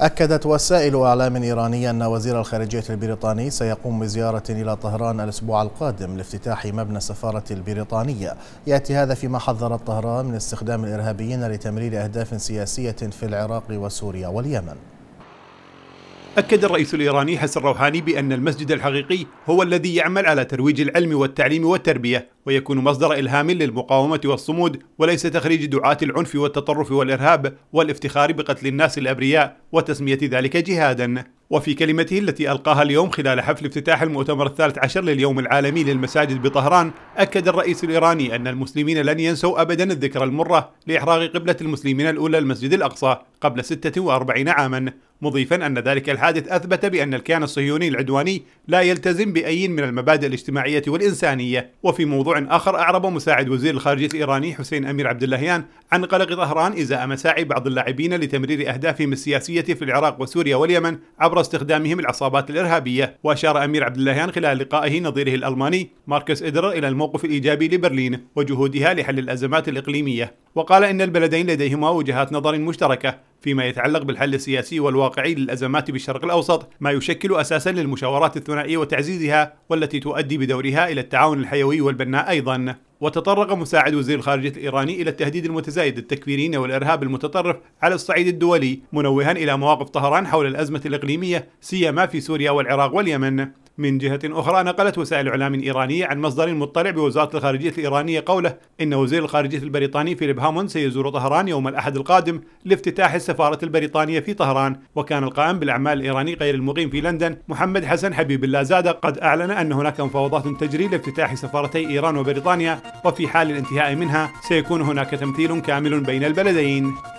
أكدت وسائل إعلام إيرانية أن وزير الخارجية البريطاني سيقوم بزيارة إلى طهران الأسبوع القادم لافتتاح مبنى السفارة البريطانية يأتي هذا فيما حذرت طهران من استخدام الإرهابيين لتمرير أهداف سياسية في العراق وسوريا واليمن أكد الرئيس الإيراني حسن روحاني بأن المسجد الحقيقي هو الذي يعمل على ترويج العلم والتعليم والتربية ويكون مصدر إلهام للمقاومة والصمود وليس تخريج دعاة العنف والتطرف والإرهاب والافتخار بقتل الناس الأبرياء وتسمية ذلك جهادا وفي كلمته التي ألقاها اليوم خلال حفل افتتاح المؤتمر الثالث عشر لليوم العالمي للمساجد بطهران أكد الرئيس الإيراني أن المسلمين لن ينسوا أبدا الذكرى المرة لإحراق قبلة المسلمين الأولى المسجد الأقصى قبل 46 عاما مضيفا أن ذلك الحادث أثبت بأن الكيان الصهيوني العدواني لا يلتزم بأي من المبادئ الاجتماعية والإنسانية وفي موضوع آخر أعرب مساعد وزير الخارجية الإيراني حسين أمير عبد اللهيان عن قلق طهران إزاء مساعي بعض اللاعبين لتمرير أهدافهم السياسية في العراق وسوريا واليمن عبر استخدامهم العصابات الإرهابية وأشار أمير عبد اللهيان خلال لقائه نظيره الألماني ماركس إدرر إلى الموقف الإيجابي لبرلين وجهودها لحل الأزمات الإقليمية وقال إن البلدين لديهما وجهات نظر مشتركة فيما يتعلق بالحل السياسي والواقعي للأزمات بالشرق الأوسط ما يشكل أساسا للمشاورات الثنائية وتعزيزها والتي تؤدي بدورها إلى التعاون الحيوي والبناء أيضا وتطرق مساعد وزير الخارجية الإيراني إلى التهديد المتزايد التكفيرين والإرهاب المتطرف على الصعيد الدولي منوها إلى مواقف طهران حول الأزمة الإقليمية سيما في سوريا والعراق واليمن من جهة أخرى نقلت وسائل إعلام إيرانية عن مصدر مطلع بوزارة الخارجية الإيرانية قوله إن وزير الخارجية البريطاني فيليب هامون سيزور طهران يوم الأحد القادم لافتتاح السفارة البريطانية في طهران وكان القائم بالأعمال الإيراني غير المقيم في لندن محمد حسن حبيب الله زاد قد أعلن أن هناك مفاوضات تجري لافتتاح سفارتي إيران وبريطانيا وفي حال الانتهاء منها سيكون هناك تمثيل كامل بين البلدين